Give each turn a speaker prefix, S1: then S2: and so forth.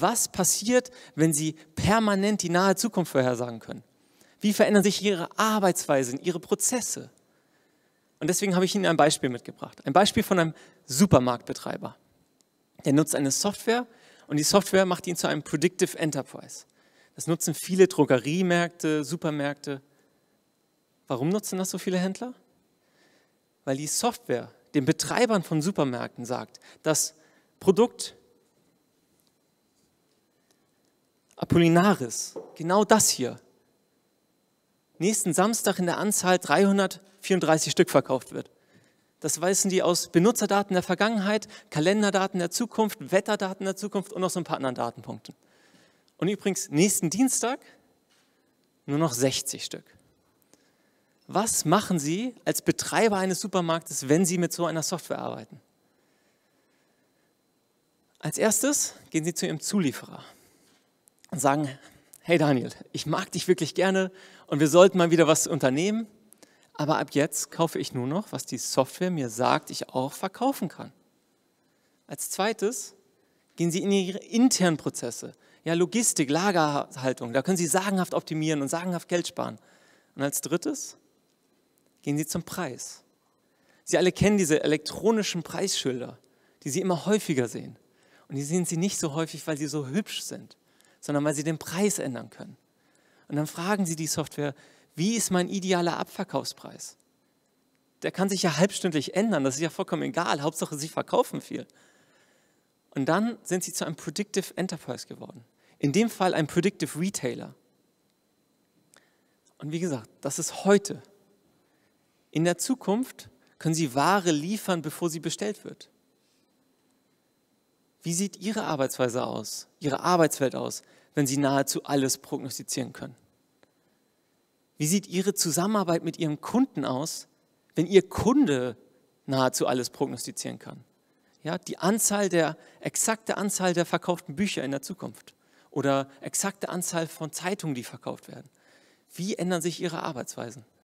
S1: was passiert, wenn sie permanent die nahe Zukunft vorhersagen können? Wie verändern sich ihre Arbeitsweisen, ihre Prozesse? Und deswegen habe ich Ihnen ein Beispiel mitgebracht. Ein Beispiel von einem Supermarktbetreiber. Der nutzt eine Software und die Software macht ihn zu einem Predictive Enterprise. Das nutzen viele Drogeriemärkte, Supermärkte. Warum nutzen das so viele Händler? Weil die Software den Betreibern von Supermärkten sagt, das Produkt Apollinaris, genau das hier. Nächsten Samstag in der Anzahl 334 Stück verkauft wird. Das wissen die aus Benutzerdaten der Vergangenheit, Kalenderdaten der Zukunft, Wetterdaten der Zukunft und aus so ein paar Und übrigens, nächsten Dienstag nur noch 60 Stück. Was machen Sie als Betreiber eines Supermarktes, wenn Sie mit so einer Software arbeiten? Als erstes gehen Sie zu Ihrem Zulieferer und sagen, hey Daniel, ich mag dich wirklich gerne und wir sollten mal wieder was unternehmen, aber ab jetzt kaufe ich nur noch, was die Software mir sagt, ich auch verkaufen kann. Als zweites gehen Sie in Ihre internen Prozesse. Ja, Logistik, Lagerhaltung, da können Sie sagenhaft optimieren und sagenhaft Geld sparen. Und als drittes gehen Sie zum Preis. Sie alle kennen diese elektronischen Preisschilder, die Sie immer häufiger sehen. Und die sehen Sie nicht so häufig, weil sie so hübsch sind sondern weil sie den Preis ändern können. Und dann fragen sie die Software, wie ist mein idealer Abverkaufspreis? Der kann sich ja halbstündlich ändern, das ist ja vollkommen egal, Hauptsache sie verkaufen viel. Und dann sind sie zu einem Predictive Enterprise geworden. In dem Fall ein Predictive Retailer. Und wie gesagt, das ist heute. In der Zukunft können sie Ware liefern, bevor sie bestellt wird. Wie sieht Ihre Arbeitsweise aus, Ihre Arbeitswelt aus, wenn Sie nahezu alles prognostizieren können? Wie sieht Ihre Zusammenarbeit mit Ihrem Kunden aus, wenn Ihr Kunde nahezu alles prognostizieren kann? Ja, die Anzahl der, exakte Anzahl der verkauften Bücher in der Zukunft oder exakte Anzahl von Zeitungen, die verkauft werden. Wie ändern sich Ihre Arbeitsweisen?